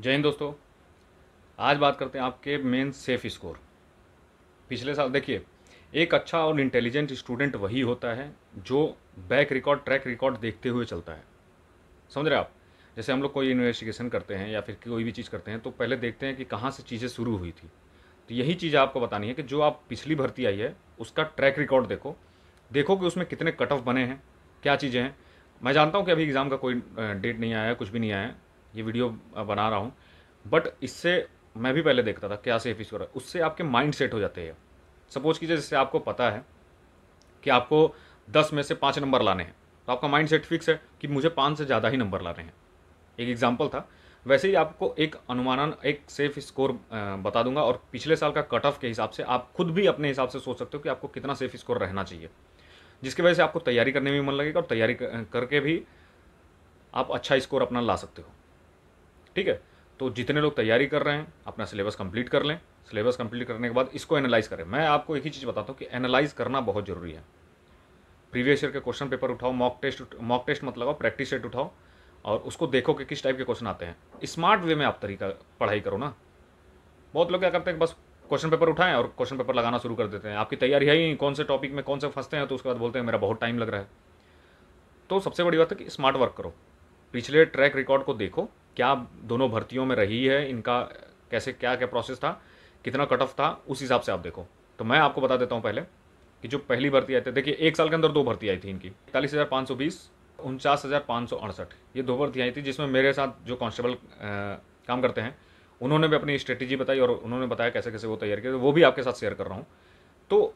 जय हिंद दोस्तों आज बात करते हैं आपके मेन सेफ स्कोर पिछले साल देखिए एक अच्छा और इंटेलिजेंट स्टूडेंट वही होता है जो बैक रिकॉर्ड ट्रैक रिकॉर्ड देखते हुए चलता है समझ रहे आप जैसे हम लोग कोई इन्वेस्टिगेशन करते हैं या फिर कोई भी चीज़ करते हैं तो पहले देखते हैं कि कहाँ से चीज़ें शुरू हुई थी तो यही चीज़ आपको बतानी है कि जो आप पिछली भर्ती आई है उसका ट्रैक रिकॉर्ड देखो देखो कि उसमें कितने कट ऑफ बने हैं क्या चीज़ें हैं मैं जानता हूँ कि अभी एग्ज़ाम का कोई डेट नहीं आया है कुछ भी नहीं आया है ये वीडियो बना रहा हूँ बट इससे मैं भी पहले देखता था क्या सेफ इश्योर है उससे आपके माइंड सेट हो जाते हैं सपोज कीजिए जैसे आपको पता है कि आपको दस में से पाँच नंबर लाने हैं तो आपका माइंड सेट फिक्स है कि मुझे पाँच से ज़्यादा ही नंबर लाने हैं एक एग्जाम्पल था वैसे ही आपको एक अनुमानन एक सेफ स्कोर बता दूंगा और पिछले साल का कट ऑफ के हिसाब से आप खुद भी अपने हिसाब से सोच सकते हो कि आपको कितना सेफ स्कोर रहना चाहिए जिसकी वजह से आपको तैयारी करने में मन लगेगा और तैयारी करके भी आप अच्छा स्कोर अपना ला सकते हो ठीक है तो जितने लोग तैयारी कर रहे हैं अपना सिलेबस कंप्लीट कर लें सिलेबस कंप्लीट करने के बाद इसको एनालाइज करें मैं आपको एक ही चीज़ बताता हूँ कि एनालाइज करना बहुत ज़रूरी है प्रीवियस ईयर के क्वेश्चन पेपर उठाओ मॉक टेस्ट मॉक टेस्ट मत लगाओ प्रैक्टिस सेट उठाओ और उसको देखो कि किस टाइप के क्वेश्चन आते हैं स्मार्ट वे में आप तरीका पढ़ाई करो ना बहुत लोग क्या करते हैं बस क्वेश्चन पेपर उठाएं और क्वेश्चन पेपर लगाना शुरू कर देते हैं आपकी तैयारी है ही कौन से टॉपिक में कौन से फंसते हैं तो उसके बाद बोलते हैं मेरा बहुत टाइम लग रहा है तो सबसे बड़ी बात है कि स्मार्ट वर्क करो पिछले ट्रैक रिकॉर्ड को देखो क्या दोनों भर्तियों में रही है इनका कैसे क्या क्या प्रोसेस था कितना कट ऑफ था उस हिसाब से आप देखो तो मैं आपको बता देता हूँ पहले कि जो पहली भर्ती आई थी देखिए एक साल के अंदर दो भर्ती आई थी इनकी इकतालीस हज़ार पाँच सौ बीस उनचास हज़ार पाँच सौ अड़सठ ये दो भर्ती आई थी जिसमें मेरे साथ जो कांस्टेबल काम करते हैं उन्होंने भी अपनी स्ट्रेटेजी बताई और उन्होंने बताया कैसे कैसे वो तैयार किया वो भी आपके साथ शेयर कर रहा हूँ तो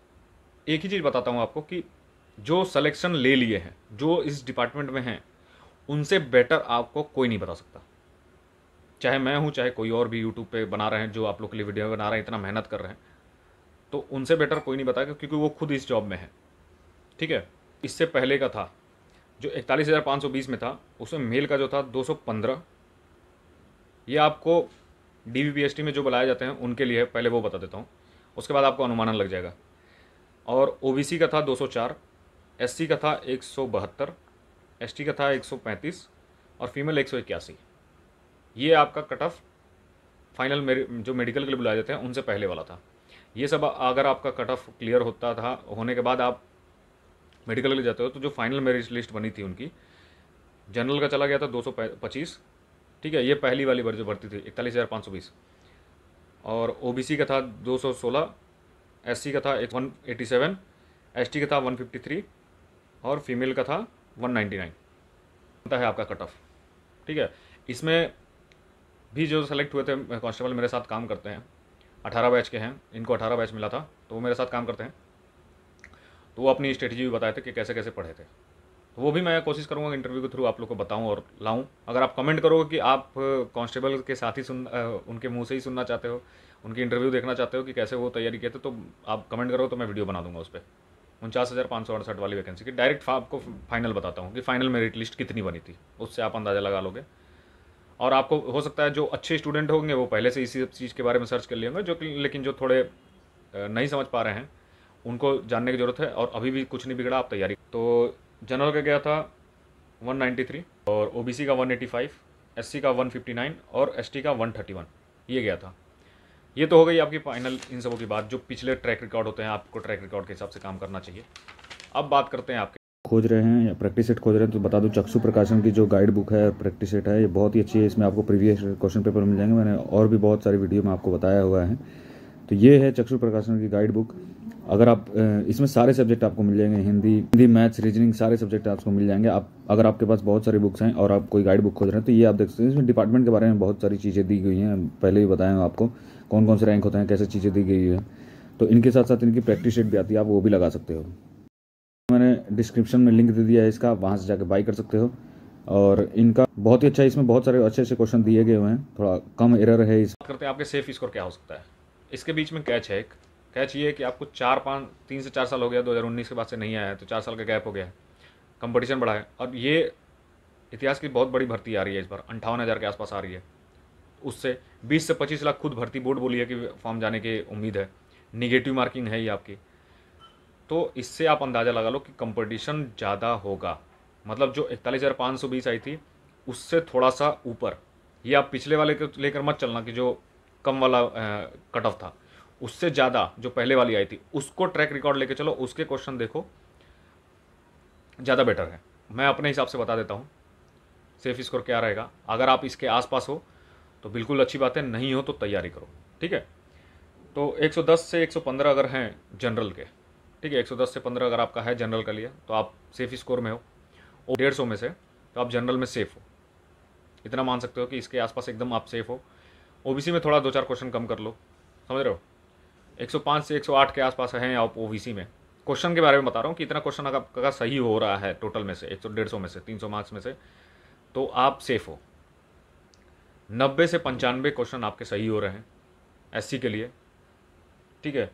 एक ही चीज़ बताता हूँ आपको कि जो सलेक्शन ले लिए हैं जो इस डिपार्टमेंट में हैं उनसे बेटर आपको कोई नहीं बता सकता चाहे मैं हूँ चाहे कोई और भी यूट्यूब पे बना रहे हैं जो आप लोग के लिए वीडियो बना रहे हैं इतना मेहनत कर रहे हैं तो उनसे बेटर कोई नहीं बताएगा क्योंकि वो खुद इस जॉब में है ठीक है इससे पहले का था जो इकतालीस हज़ार पाँच सौ बीस में था उसमें मेल का जो था दो सौ पंद्रह ये आपको D V P S T में जो बुलाए जाते हैं उनके लिए पहले वो बता देता हूँ उसके बाद आपको अनुमानन लग जाएगा और ओ बी सी का था दो सौ चार एस सी का था एक सौ बहत्तर एस टी का था एक सौ पैंतीस और फीमेल एक सौ इक्यासी ये आपका कट ऑफ फाइनल मेरे जो मेडिकल के लिए बुलाए जाते हैं उनसे पहले वाला था ये सब अगर आपका कट ऑफ क्लियर होता था होने के बाद आप मेडिकल के लिए जाते हो तो जो फाइनल मेरिज लिस्ट बनी थी उनकी जनरल का चला गया था दो सौ पच्चीस ठीक है ये पहली वाली बार जो भर्ती थी इकतालीस हज़ार पाँच सौ बीस और सी का था दो सौ सोलह सी का था एक वन एटी सेवन एसटी का था वन फिफ्टी थ्री और फीमेल का था वन नाइन्टी नाइन है आपका कट ऑफ ठीक है इसमें भी जो सेलेक्ट हुए थे कॉन्स्टेबल मेरे साथ काम करते हैं अठारह बैच के हैं इनको अठारह बैच मिला था तो वो मेरे साथ काम करते हैं तो वो अपनी स्ट्रेटजी भी बताए थे कि कैसे कैसे पढ़े थे तो वो भी मैं कोशिश करूँगा इंटरव्यू के थ्रू आप लोग को बताऊँ और लाऊँ अगर आप कमेंट करोगे कि आप कॉन्स्टेबल के साथ ही सुन उनके मुँह से ही सुनना चाहते हो उनकी इंटरव्यू देखना चाहते हो कि कैसे वो तैयारी किए थे तो आप कमेंट करो तो मैं वीडियो बना दूंगा उस पर उनचास हज़ार पाँच सौ अड़सठ वाली वैकेंसी की डायरेक्ट आपको फाइनल बताता हूँ कि फाइनल मेरिट लिस्ट कितनी बनी थी उससे आप अंदाज़ा लगा लोगे और आपको हो सकता है जो अच्छे स्टूडेंट होंगे वो पहले से इसी चीज़ के बारे में सर्च कर लिए होंगे जो लेकिन जो थोड़े नहीं समझ पा रहे हैं उनको जानने की ज़रूरत है और अभी भी कुछ नहीं बिगड़ा आप तैयारी तो जनरल का गया था 193 और ओ का 185 एससी का 159 और एसटी का 131 ये गया था ये तो हो गई आपकी फाइनल इन सबों की बात जो पिछले ट्रैक रिकॉर्ड होते हैं आपको ट्रैक रिकॉर्ड के हिसाब से काम करना चाहिए अब बात करते हैं आपके खोज रहे हैं या प्रैक्टिस सेट खोज रहे हैं तो बता दूं चक्षु प्रकाशन की जो गाइड बुक है प्रैक्टिस सेट है ये बहुत ही अच्छी है इसमें आपको प्रीवियस क्वेश्चन पेपर मिल जाएंगे मैंने और भी बहुत सारी वीडियो में आपको बताया हुआ है तो ये है चक्षु प्रकाशन की गाइड बुक अगर आप इसमें सारे सब्जेक्ट आपको मिल जाएंगे हिंदी हिंदी मैथ्स रीजनिंग सारे सब्जेक्ट आपको मिल जाएंगे आप अगर आपके पास बहुत सारी बुक्स हैं और आप कोई गाइड बुक खोज रहे हैं तो ये आप देख सकते हैं इसमें डिपार्टमेंट के बारे में बहुत सारी चीज़ें दी गई हैं पहले ही बताएँ आपको कौन कौन से रैंक होते हैं कैसे चीज़ें दी गई हैं तो इनके साथ साथ इनकी प्रैक्टिस शीट भी आती है आप वो भी लगा सकते हो मैंने डिस्क्रिप्शन में लिंक दे दिया है इसका वहाँ से जाकर बाई कर सकते हो और इनका बहुत ही अच्छा इसमें बहुत सारे अच्छे अच्छे क्वेश्चन दिए गए हुए हैं थोड़ा कम एरर है इस करते हैं आपके सेफ स्कोर क्या हो सकता है इसके बीच में कैच है एक कैच ये है कि आपको चार पाँच तीन से चार साल हो गया 2019 के बाद से नहीं आया तो चार साल का गैप हो गया है कंपटीशन बढ़ा है और ये इतिहास की बहुत बड़ी भर्ती आ रही है इस बार अंठावन हज़ार के आसपास आ रही है उससे बीस से पच्चीस लाख खुद भर्ती बोर्ड बोली है कि फॉर्म जाने की उम्मीद है निगेटिव मार्किंग है ये आपकी तो इससे आप अंदाज़ा लगा लो कि कंपटीशन ज़्यादा होगा मतलब जो इकतालीस हज़ार पाँच सौ बीस आई थी उससे थोड़ा सा ऊपर ये आप पिछले वाले को लेकर मत चलना कि जो कम वाला कट ऑफ था उससे ज़्यादा जो पहले वाली आई थी उसको ट्रैक रिकॉर्ड लेके चलो उसके क्वेश्चन देखो ज़्यादा बेटर है मैं अपने हिसाब से बता देता हूँ सेफ स्कोर क्या रहेगा अगर आप इसके आसपास हो तो बिल्कुल अच्छी बात है नहीं हो तो तैयारी करो ठीक है तो 110 से 115 अगर हैं जनरल के ठीक है 110 से 15 अगर आपका है जनरल का लिए तो आप सेफ स्कोर में हो और डेढ़ सौ में से तो आप जनरल में सेफ हो इतना मान सकते हो कि इसके आसपास एकदम आप सेफ हो ओबीसी में थोड़ा दो चार क्वेश्चन कम कर लो समझ रहे हो 105 से 108 के आसपास हैं आप ओबीसी में क्वेश्चन के बारे में बता रहा हूँ कि इतना क्वेश्चन अगर सही हो रहा है टोटल में से एक सौ डेढ़ सौ में से तीन सौ मार्क्स में से तो आप सेफ हो नब्बे से पंचानवे क्वेश्चन आपके सही हो रहे हैं एस के लिए ठीक है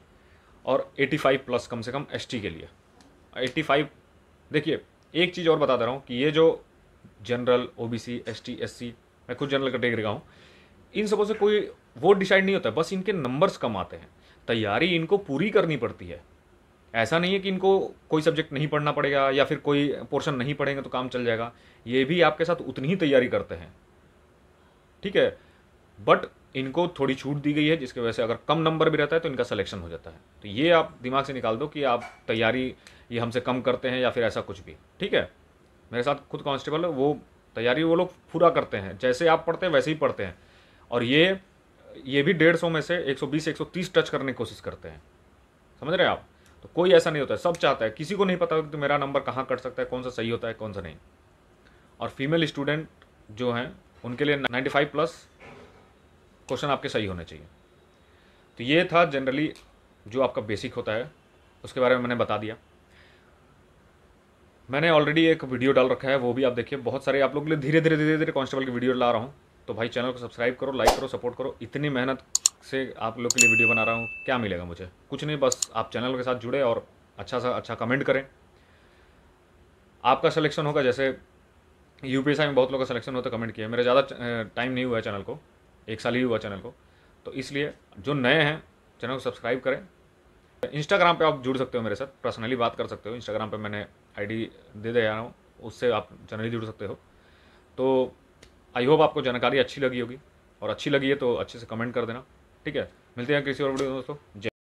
और 85 प्लस कम से कम एस के लिए 85 देखिए एक चीज़ और बता दे रहा हूँ कि ये जो general O B C S T S C मैं खुद जनरल कैटेगरी का हूँ इन सबों से कोई वो डिसाइड नहीं होता बस इनके नंबर्स कम आते हैं तैयारी इनको पूरी करनी पड़ती है ऐसा नहीं है कि इनको कोई सब्जेक्ट नहीं पढ़ना पड़ेगा या फिर कोई पोर्शन नहीं पढ़ेंगे तो काम चल जाएगा ये भी आपके साथ उतनी ही तैयारी करते हैं ठीक है बट इनको थोड़ी छूट दी गई है जिसकी वजह से अगर कम नंबर भी रहता है तो इनका सिलेक्शन हो जाता है तो ये आप दिमाग से निकाल दो कि आप तैयारी ये हमसे कम करते हैं या फिर ऐसा कुछ भी ठीक है मेरे साथ खुद कांस्टेबल है वो तैयारी वो लोग पूरा करते हैं जैसे आप पढ़ते हैं वैसे ही पढ़ते हैं और ये ये भी डेढ़ सौ में से एक सौ बीस एक सौ तीस टच करने की कोशिश करते हैं समझ रहे हैं आप तो कोई ऐसा नहीं होता है सब चाहता है किसी को नहीं पता कि तो मेरा नंबर कहाँ कट सकता है कौन सा सही होता है कौन सा नहीं और फीमेल स्टूडेंट जो हैं उनके लिए नाइन्टी फाइव प्लस क्वेश्चन आपके सही होने चाहिए तो ये था जनरली जो आपका बेसिक होता है उसके बारे में मैंने बता दिया मैंने ऑलरेडी एक वीडियो डाल रखा है वो भी आप देखिए बहुत सारे आप लोग के लिए धीरे धीरे धीरे धीरे कॉन्स्टेबल की वीडियो ला रहा हूँ तो भाई चैनल को सब्सक्राइब करो लाइक करो सपोर्ट करो इतनी मेहनत से आप लोग के लिए वीडियो बना रहा हूँ क्या मिलेगा मुझे कुछ नहीं बस आप चैनल के साथ जुड़े और अच्छा सा अच्छा कमेंट करें आपका सिलेक्शन होगा जैसे यू में बहुत लोग का सिलेक्शन होता कमेंट किया मेरा ज़्यादा टाइम नहीं हुआ है चैनल को एक साल ही हुआ चैनल को तो इसलिए जो नए हैं चैनल को सब्सक्राइब करें इंस्टाग्राम पे आप जुड़ सकते हो मेरे साथ पर्सनली बात कर सकते हो इंस्टाग्राम पे मैंने आईडी दे दे रहा हूँ उससे आप जनरली जुड़ सकते हो तो आई होप आपको जानकारी अच्छी लगी होगी और अच्छी लगी है तो अच्छे से कमेंट कर देना ठीक है मिलते हैं किसी और वीडियो दोस्तों जय